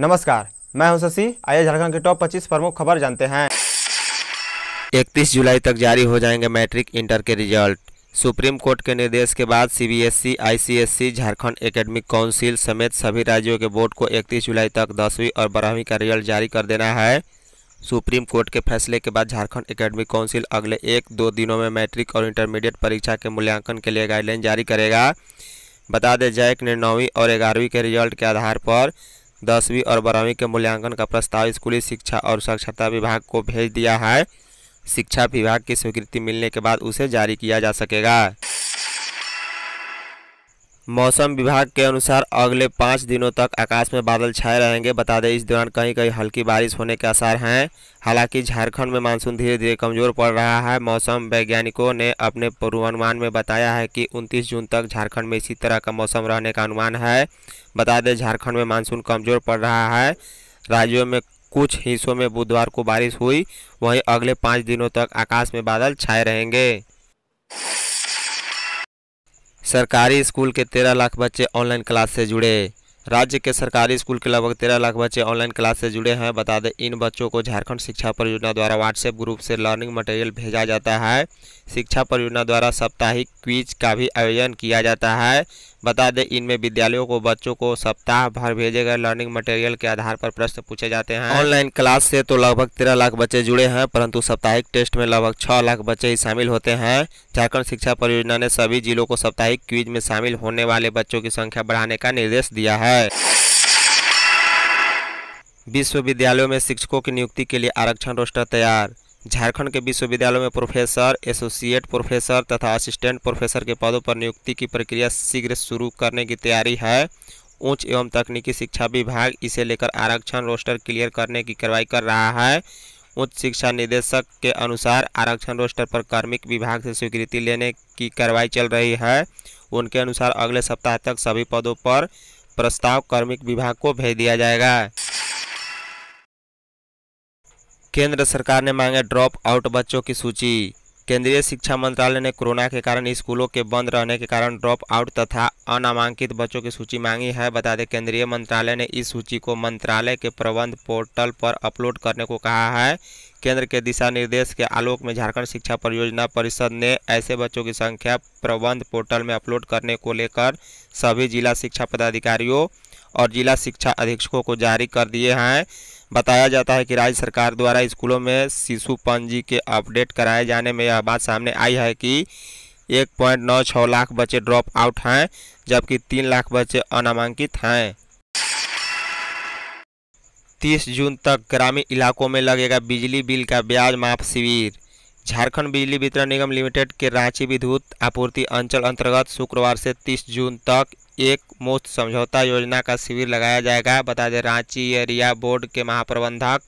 नमस्कार मैं हूं शशि आइए झारखंड के टॉप 25 प्रमुख खबर जानते हैं 31 जुलाई तक जारी हो जाएंगे मैट्रिक इंटर के रिजल्ट सुप्रीम कोर्ट के निर्देश के बाद CBSE, ICSE, Jharkhand academic council समेत सभी राज्यों के बोर्ड को 31 जुलाई तक दसवीं और बारहवीं का रिजल्ट जारी कर देना है सुप्रीम कोर्ट के फैसले के बाद झारखंड एकेडमिक काउंसिल अगले एक दो दिनों में मैट्रिक और इंटरमीडिएट परीक्षा के मूल्यांकन के लिए गाइडलाइन जारी करेगा बता दें जैक ने नौवीं और ग्यारहवीं के रिजल्ट के आधार पर दसवीं और बारहवीं के मूल्यांकन का प्रस्ताव स्कूली शिक्षा और साक्षरता विभाग को भेज दिया है शिक्षा विभाग की स्वीकृति मिलने के बाद उसे जारी किया जा सकेगा मौसम विभाग के अनुसार अगले पाँच दिनों तक आकाश में बादल छाए रहेंगे बता दें इस दौरान कहीं कहीं हल्की बारिश होने के आसार हैं हालांकि झारखंड में मानसून धीरे धीरे कमजोर पड़ रहा है मौसम वैज्ञानिकों ने अपने पूर्वानुमान में बताया है कि 29 जून तक झारखंड में इसी तरह का मौसम रहने का अनुमान है बता दें झारखंड में मानसून कमजोर पड़ रहा है राज्यों में कुछ हिस्सों में बुधवार को बारिश हुई वहीं अगले पाँच दिनों तक आकाश में बादल छाए रहेंगे सरकारी स्कूल के तेरह लाख बच्चे ऑनलाइन क्लास से जुड़े राज्य के सरकारी स्कूल के लगभग तेरह लाख बच्चे ऑनलाइन क्लास से जुड़े हैं बता दें इन बच्चों को झारखंड शिक्षा परियोजना द्वारा व्हाट्सएप ग्रुप से लर्निंग मटेरियल भेजा जाता है शिक्षा परियोजना द्वारा साप्ताहिक क्विज का भी आयोजन किया जाता है बता दें इनमें विद्यालयों को बच्चों को सप्ताह भर भेजे गए लर्निंग मटेरियल के आधार पर प्रश्न पूछे जाते हैं ऑनलाइन क्लास से तो लगभग तेरह लाख बच्चे जुड़े हैं परंतु साप्ताहिक टेस्ट में लगभग छह लाख बच्चे ही शामिल होते हैं झारखंड शिक्षा परियोजना ने सभी जिलों को साप्ताहिक क्विज में शामिल होने वाले बच्चों की संख्या बढ़ाने का निर्देश दिया है विश्वविद्यालयों में शिक्षकों की नियुक्ति के लिए आरक्षण रोस्टर तैयार झारखंड के विश्वविद्यालयों में प्रोफेसर एसोसिएट प्रोफेसर तथा असिस्टेंट प्रोफेसर के पदों पर नियुक्ति की प्रक्रिया शीघ्र शुरू करने की तैयारी है उच्च एवं तकनीकी शिक्षा विभाग इसे लेकर आरक्षण रोस्टर क्लियर करने की कार्रवाई कर रहा है उच्च शिक्षा निदेशक के अनुसार आरक्षण रोस्टर पर कार्मिक विभाग से स्वीकृति लेने की कार्रवाई चल रही है उनके अनुसार अगले सप्ताह तक सभी पदों पर प्रस्ताव कार्मिक विभाग को भेज दिया जाएगा केंद्र सरकार ने मांगे ड्रॉप आउट बच्चों की सूची केंद्रीय शिक्षा मंत्रालय ने कोरोना के कारण स्कूलों के बंद रहने के कारण ड्रॉप आउट तथा अनामांकित बच्चों की सूची मांगी है बता दें केंद्रीय मंत्रालय ने इस सूची को मंत्रालय के प्रबंध पोर्टल पर अपलोड करने को कहा है केंद्र के दिशा निर्देश के आलोक में झारखंड शिक्षा परियोजना परिषद ने ऐसे बच्चों की संख्या प्रबंध पोर्टल में अपलोड करने को लेकर सभी जिला शिक्षा पदाधिकारियों और जिला शिक्षा अधीक्षकों को जारी कर दिए हैं बताया जाता है कि राज्य सरकार द्वारा स्कूलों में शिशु पंजी के अपडेट कराए जाने में यह बात सामने आई है कि एक पॉइंट नौ छः लाख बच्चे ड्रॉप आउट हैं जबकि तीन लाख बच्चे अनामांकित हैं 30 जून तक ग्रामीण इलाकों में लगेगा बिजली बिल का ब्याज माफ शिविर झारखंड बिजली वितरण निगम लिमिटेड के रांची विद्युत आपूर्ति अंचल अंतर्गत शुक्रवार से 30 जून तक एक मुफ्त समझौता योजना का शिविर लगाया जाएगा बता दें रांची एरिया बोर्ड के महाप्रबंधक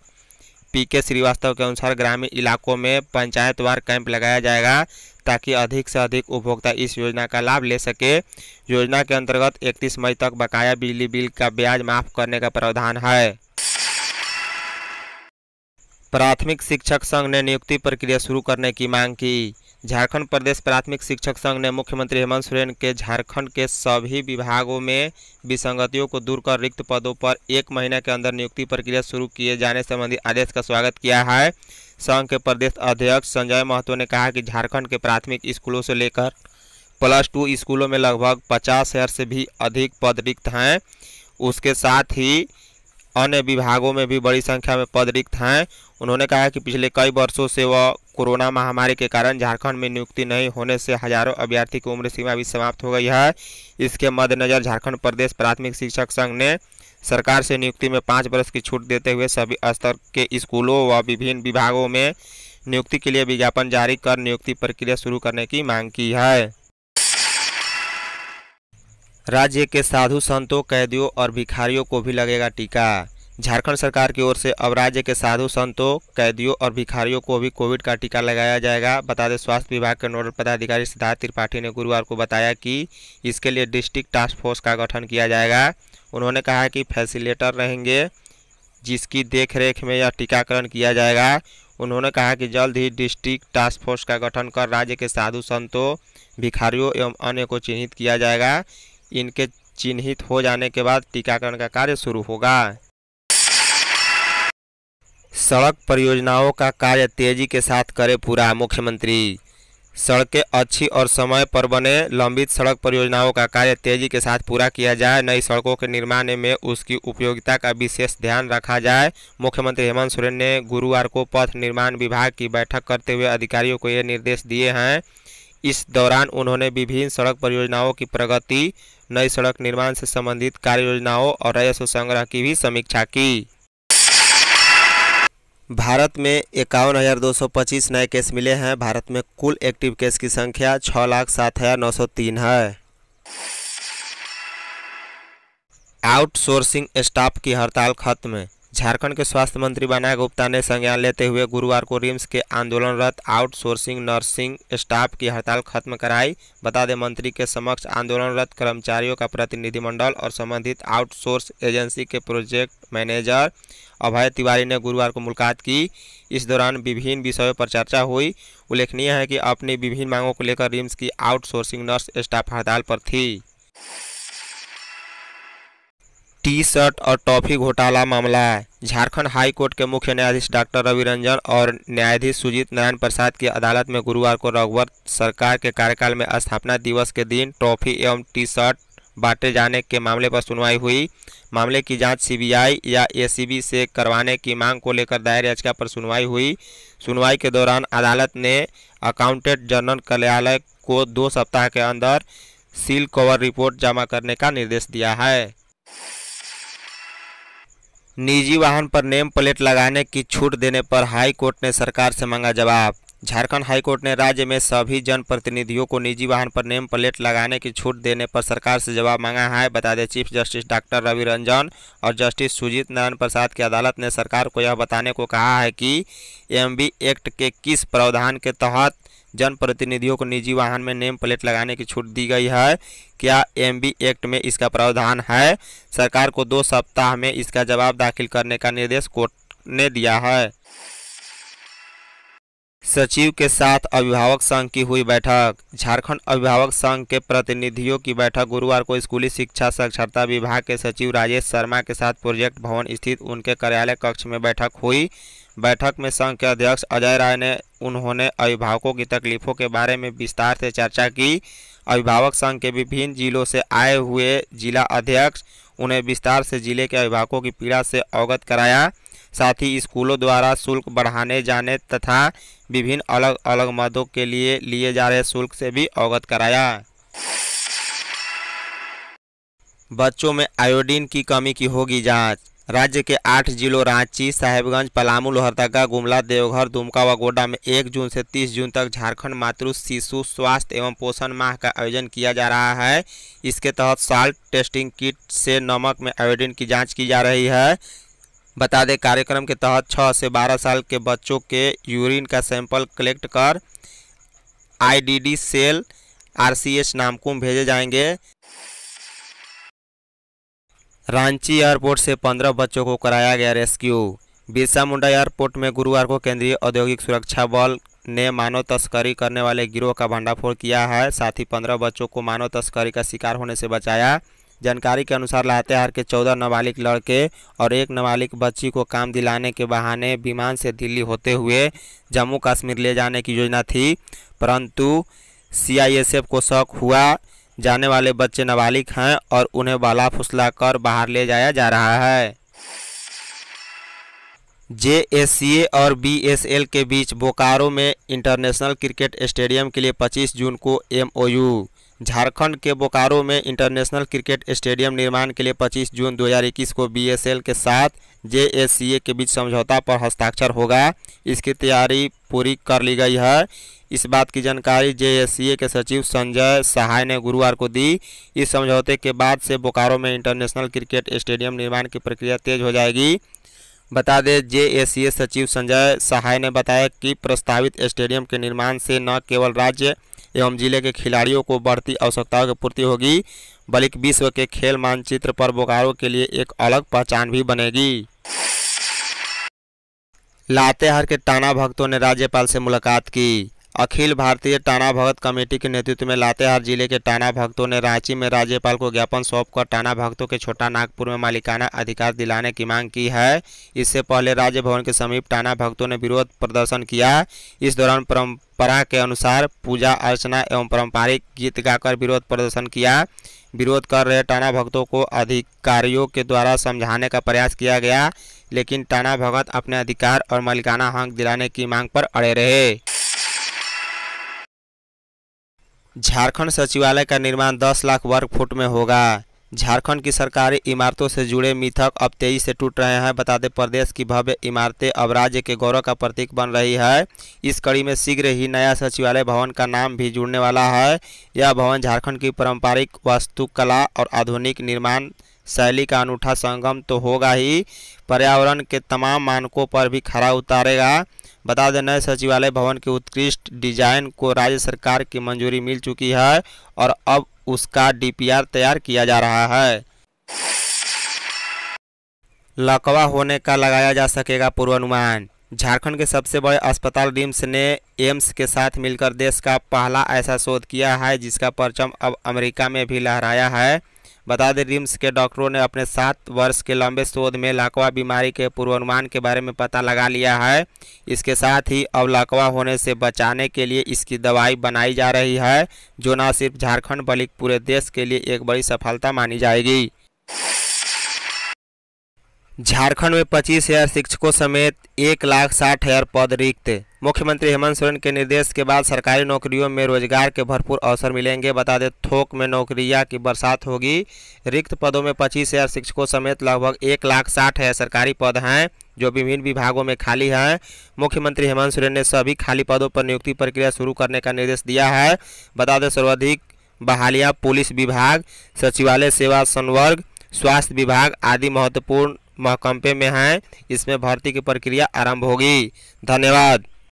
पी के श्रीवास्तव के अनुसार ग्रामीण इलाकों में पंचायतवार कैंप लगाया जाएगा ताकि अधिक से अधिक उपभोक्ता इस योजना का लाभ ले सके योजना के अंतर्गत 31 मई तक बकाया बिजली बिल का ब्याज माफ करने का प्रावधान है प्राथमिक शिक्षक संघ ने नियुक्ति प्रक्रिया शुरू करने की मांग की झारखंड प्रदेश प्राथमिक शिक्षक संघ ने मुख्यमंत्री हेमंत सोरेन के झारखंड के सभी विभागों में विसंगतियों को दूर कर रिक्त पदों पर एक महीने के अंदर नियुक्ति प्रक्रिया शुरू किए जाने संबंधी आदेश का स्वागत किया है संघ के प्रदेश अध्यक्ष संजय महतो ने कहा कि झारखंड के प्राथमिक स्कूलों से लेकर प्लस टू स्कूलों में लगभग पचास हज़ार से भी अधिक पद रिक्त हैं उसके साथ ही अन्य विभागों में भी बड़ी संख्या में पद रिक्त हैं उन्होंने कहा कि पिछले कई वर्षों से वह कोरोना महामारी के कारण झारखंड में नियुक्ति नहीं होने से हजारों अभ्यर्थी की उम्र सीमा भी समाप्त हो गई है इसके मद्देनज़र झारखंड प्रदेश प्राथमिक शिक्षक संघ ने सरकार से नियुक्ति में पाँच वर्ष की छूट देते हुए सभी स्तर के स्कूलों व विभिन्न विभागों में नियुक्ति के लिए विज्ञापन जारी कर नियुक्ति प्रक्रिया शुरू करने की मांग की है राज्य के साधु संतों कैदियों और भिखारियों को भी लगेगा टीका झारखंड सरकार की ओर से अब राज्य के साधु संतों कैदियों और भिखारियों को भी कोविड का टीका लगाया जाएगा बता दें स्वास्थ्य विभाग के नोडल पदाधिकारी सिद्धार्थ त्रिपाठी ने गुरुवार को बताया कि इसके लिए डिस्ट्रिक्ट टास्क फोर्स का गठन किया जाएगा उन्होंने कहा कि फैसिलेटर रहेंगे जिसकी देख में यह टीकाकरण किया जाएगा उन्होंने कहा कि जल्द ही डिस्ट्रिक्ट टास्क फोर्स का गठन कर राज्य के साधु संतों भिखारियों एवं अन्य को चिन्हित किया जाएगा इनके चिन्हित हो जाने के बाद टीकाकरण का कार्य शुरू होगा सड़क परियोजनाओं का कार्य तेजी के साथ करे पूरा मुख्यमंत्री सड़कें अच्छी और समय पर बने लंबित सड़क परियोजनाओं का कार्य तेजी के साथ पूरा किया जाए नई सड़कों के निर्माण में उसकी उपयोगिता का विशेष ध्यान रखा जाए मुख्यमंत्री हेमंत सोरेन ने गुरुवार को पथ निर्माण विभाग की बैठक करते हुए अधिकारियों को ये निर्देश दिए हैं इस दौरान उन्होंने विभिन्न सड़क परियोजनाओं की प्रगति नई सड़क निर्माण से संबंधित कार्य योजनाओं और राजस्व संग्रह की भी समीक्षा की भारत में इक्यावन हज़ार दो सौ पच्चीस नए केस मिले हैं भारत में कुल एक्टिव केस की संख्या छः लाख सात हज़ार नौ सौ तीन है आउटसोर्सिंग स्टाफ की हड़ताल खत्म झारखंड के स्वास्थ्य मंत्री बनाय गुप्ता ने संज्ञान लेते हुए गुरुवार को रिम्स के आंदोलनरत आउटसोर्सिंग नर्सिंग स्टाफ की हड़ताल खत्म कराई बता दें मंत्री के समक्ष आंदोलनरत कर्मचारियों का प्रतिनिधिमंडल और संबंधित आउटसोर्स एजेंसी के प्रोजेक्ट मैनेजर अभय तिवारी ने गुरुवार को मुलाकात की इस दौरान विभिन्न विषयों पर चर्चा हुई उल्लेखनीय है कि अपनी विभिन्न मांगों को लेकर रिम्स की आउटसोर्सिंग नर्स स्टाफ हड़ताल पर थी टी शर्ट और टॉफी घोटाला मामला झारखंड हाई कोर्ट के मुख्य न्यायाधीश डॉक्टर रवि रंजन और न्यायाधीश सुजीत नारायण प्रसाद की अदालत में गुरुवार को रघुवर सरकार के कार्यकाल में स्थापना दिवस के दिन ट्रॉफी एवं टी शर्ट बांटे जाने के मामले पर सुनवाई हुई मामले की जांच सीबीआई या एसीबी से करवाने की मांग को लेकर दायर याचिका पर सुनवाई हुई सुनवाई के दौरान अदालत ने अकाउंटेंट जनरल कार्यालय को दो सप्ताह के अंदर सील कवर रिपोर्ट जमा करने का निर्देश दिया है निजी वाहन पर नेम प्लेट लगाने की छूट देने पर हाई कोर्ट ने सरकार से मांगा जवाब झारखंड हाईकोर्ट ने राज्य में सभी जनप्रतिनिधियों को निजी वाहन पर नेम प्लेट लगाने की छूट देने पर सरकार से जवाब मांगा है बता दें chief justice doctor Ravi Ranjan और जस्टिस सुजीत नारायण प्रसाद की अदालत ने सरकार को यह बताने को कहा है कि एमबी एक्ट के किस प्रावधान के तहत जनप्रतिनिधियों को निजी वाहन में नेम प्लेट लगाने की छूट दी गई है क्या एमबी एक्ट में इसका प्रावधान है सरकार को दो सप्ताह में इसका जवाब दाखिल करने का निर्देश कोर्ट ने दिया है सचिव के साथ अभिभावक संघ की हुई बैठक झारखंड अभिभावक संघ के प्रतिनिधियों की बैठक गुरुवार को स्कूली शिक्षा साक्षरता विभाग के सचिव राजेश शर्मा के साथ प्रोजेक्ट भवन स्थित उनके कार्यालय कक्ष में बैठक हुई बैठक में संघ के अध्यक्ष अजय राय ने उन्होंने अभिभावकों की तकलीफों के बारे में विस्तार से चर्चा की अभिभावक संघ के विभिन्न जिलों से आए हुए जिला अध्यक्ष उन्हें विस्तार से जिले के अभिभावकों की पीड़ा से अवगत कराया साथ ही स्कूलों द्वारा शुल्क बढ़ाने जाने तथा विभिन्न अलग अलग मदों के लिए लिए जा रहे शुल्क से भी अवगत कराया बच्चों में आयोडीन की कमी की होगी जांच राज्य के आठ जिलों रांची साहेबगंज पलामू लोहरदगा गुमला देवघर दुमका व गोडा में एक जून से तीस जून तक झारखंड मातृ शिशु स्वास्थ्य एवं पोषण माह का आयोजन किया जा रहा है इसके तहत साल्ट टेस्टिंग किट से नमक में आयोडीन की जांच की जा रही है बता दें कार्यक्रम के तहत 6 से बारह साल के बच्चों के यूरिन का सैंपल कलेक्ट कर आईडीडी सेल आरसीएच नामकुम भेजे जाएंगे रांची एयरपोर्ट से पंद्रह बच्चों को कराया गया रेस्क्यू बिरसा मुंडा एयरपोर्ट में गुरुवार को केंद्रीय औद्योगिक सुरक्षा बल ने मानव तस्करी करने वाले गिरोह का भंडाफोड़ किया है साथ ही पंद्रह बच्चों को मानव तस्करी का शिकार होने से बचाया जानकारी के अनुसार लातेहार के चौदह नाबालिग लड़के और एक नाबालिग बच्ची को काम दिलाने के बहाने विमान से दिल्ली होते हुए जम्मू कश्मीर ले जाने की योजना थी परंतु सीआईएसएफ को शौक हुआ जाने वाले बच्चे नाबालिग हैं और उन्हें बाला फुसला कर बाहर ले जाया जा रहा है जे और बी के बीच बोकारो में इंटरनेशनल क्रिकेट स्टेडियम के लिए 25 जून को एमओयू झारखंड के बोकारो में इंटरनेशनल क्रिकेट स्टेडियम निर्माण के लिए 25 जून 2021 को बीएसएल के साथ जेएससीए के बीच समझौता पर हस्ताक्षर होगा इसकी तैयारी पूरी कर ली गई है इस बात की जानकारी जेएससीए के सचिव संजय सहाय ने गुरुवार को दी इस समझौते के बाद से बोकारो में इंटरनेशनल क्रिकेट स्टेडियम निर्माण की प्रक्रिया तेज हो जाएगी बता दें जे सचिव संजय सहाय ने बताया कि प्रस्तावित स्टेडियम के निर्माण से न केवल राज्य एवं जिले के खिलाड़ियों को बढ़ती आवश्यकताओं की पूर्ति होगी बल्कि विश्व के खेल मानचित्र पर बोकारो के लिए एक अलग पहचान भी बनेगी लातेहार के टाना भक्तों ने राज्यपाल से मुलाकात की अखिल भारतीय टाना भगत कमेटी के नेतृत्व में लातेहार जिले के टाना भक्तों ने रांची में राज्यपाल को ज्ञापन सौंपकर टाना भक्तों के छोटा नागपुर में मालिकाना अधिकार दिलाने की मांग की है इससे पहले राज्य भवन के समीप टाना भक्तों ने विरोध प्रदर्शन किया इस दौरान परंपरा के अनुसार पूजा अर्चना एवं पारंपरिक गीत गाकर विरोध प्रदर्शन किया विरोध कर रहे टाना भक्तों को अधिकारियों के द्वारा समझाने का प्रयास किया गया लेकिन टाना भगत अपने अधिकार और मालिकाना हक दिलाने की मांग पर अड़े रहे झारखंड सचिवालय का निर्माण 10 लाख वर्ग फुट में होगा झारखंड की सरकारी इमारतों से जुड़े मिथक अब तेजी से टूट रहे हैं बता दें प्रदेश की भव्य इमारतें अब राज्य के गौरव का प्रतीक बन रही है इस कड़ी में शीघ्र ही नया सचिवालय भवन का नाम भी जुड़ने वाला है यह भवन झारखंड की पारंपरिक वास्तुकला और आधुनिक निर्माण शैली का अनूठा संगम तो होगा ही पर्यावरण के तमाम मानकों पर भी खरा उतारेगा बता दें नए सचिवालय भवन के उत्कृष्ट डिजाइन को राज्य सरकार की मंजूरी मिल चुकी है और अब उसका डीपीआर तैयार किया जा रहा है लकवा होने का लगाया जा सकेगा पूर्वानुमान झारखंड के सबसे बड़े अस्पताल रिम्स ने एम्स के साथ मिलकर देश का पहला ऐसा शोध किया है जिसका परचम अब अमेरिका में भी लहराया है बता दें रिम्स के डॉक्टरों ने अपने सात वर्ष के लंबे शोध में लाकवा बीमारी के पूर्वानुमान के बारे में पता लगा लिया है इसके साथ ही अब लाकवा होने से बचाने के लिए इसकी दवाई बनाई जा रही है जो न सिर्फ झारखंड बल्कि पूरे देश के लिए एक बड़ी सफलता मानी जाएगी झारखंड में पच्चीस हजार शिक्षकों समेत एक लाख साठ हजार पद रिक्त मुख्यमंत्री हेमंत सोरेन के निर्देश के बाद सरकारी नौकरियों में रोजगार के भरपूर अवसर मिलेंगे बता दें थोक में नौकरियां की बरसात होगी रिक्त पदों में पच्चीस हज़ार शिक्षकों समेत लगभग एक लाख साठ हजार सरकारी पद हैं जो विभिन्न विभागों में खाली हैं मुख्यमंत्री हेमंत सोरेन ने सभी खाली पदों पर नियुक्ति प्रक्रिया शुरू करने का निर्देश दिया है बता दें सर्वाधिक बहालियाँ पुलिस विभाग सचिवालय सेवा संवर्ग स्वास्थ्य विभाग आदि महत्वपूर्ण महकम्पे में हैं इसमें भर्ती की प्रक्रिया आरंभ होगी धन्यवाद